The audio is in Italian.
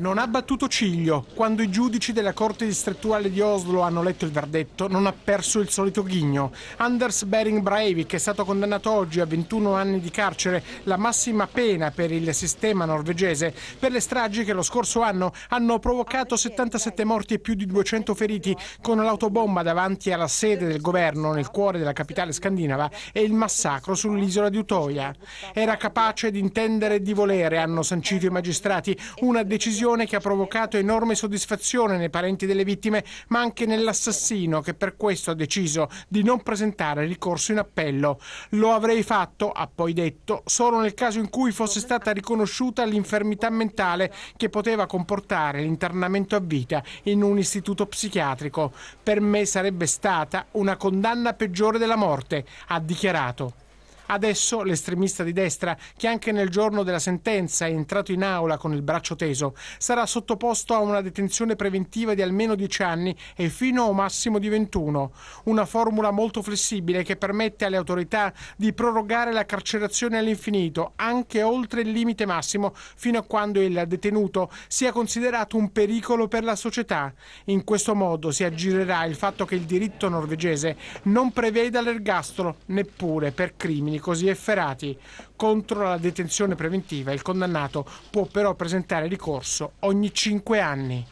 non ha battuto ciglio. Quando i giudici della Corte distrettuale di Oslo hanno letto il verdetto, non ha perso il solito ghigno. Anders Bering Breivik è stato condannato oggi a 21 anni di carcere, la massima pena per il sistema norvegese, per le stragi che lo scorso anno hanno provocato 77 morti e più di 200 feriti, con l'autobomba davanti alla sede del governo nel cuore della capitale scandinava e il massacro sull'isola di Utoia. Era capace di intendere e di volere, hanno sancito i magistrati, una decisione un'azione che ha provocato enorme soddisfazione nei parenti delle vittime, ma anche nell'assassino che per questo ha deciso di non presentare ricorso in appello. Lo avrei fatto, ha poi detto, solo nel caso in cui fosse stata riconosciuta l'infermità mentale che poteva comportare l'internamento a vita in un istituto psichiatrico. Per me sarebbe stata una condanna peggiore della morte, ha dichiarato. Adesso l'estremista di destra, che anche nel giorno della sentenza è entrato in aula con il braccio teso, sarà sottoposto a una detenzione preventiva di almeno 10 anni e fino a un massimo di 21. Una formula molto flessibile che permette alle autorità di prorogare la carcerazione all'infinito, anche oltre il limite massimo, fino a quando il detenuto sia considerato un pericolo per la società. In questo modo si aggirerà il fatto che il diritto norvegese non preveda l'ergastolo neppure per crimini così efferati contro la detenzione preventiva. Il condannato può però presentare ricorso ogni 5 anni.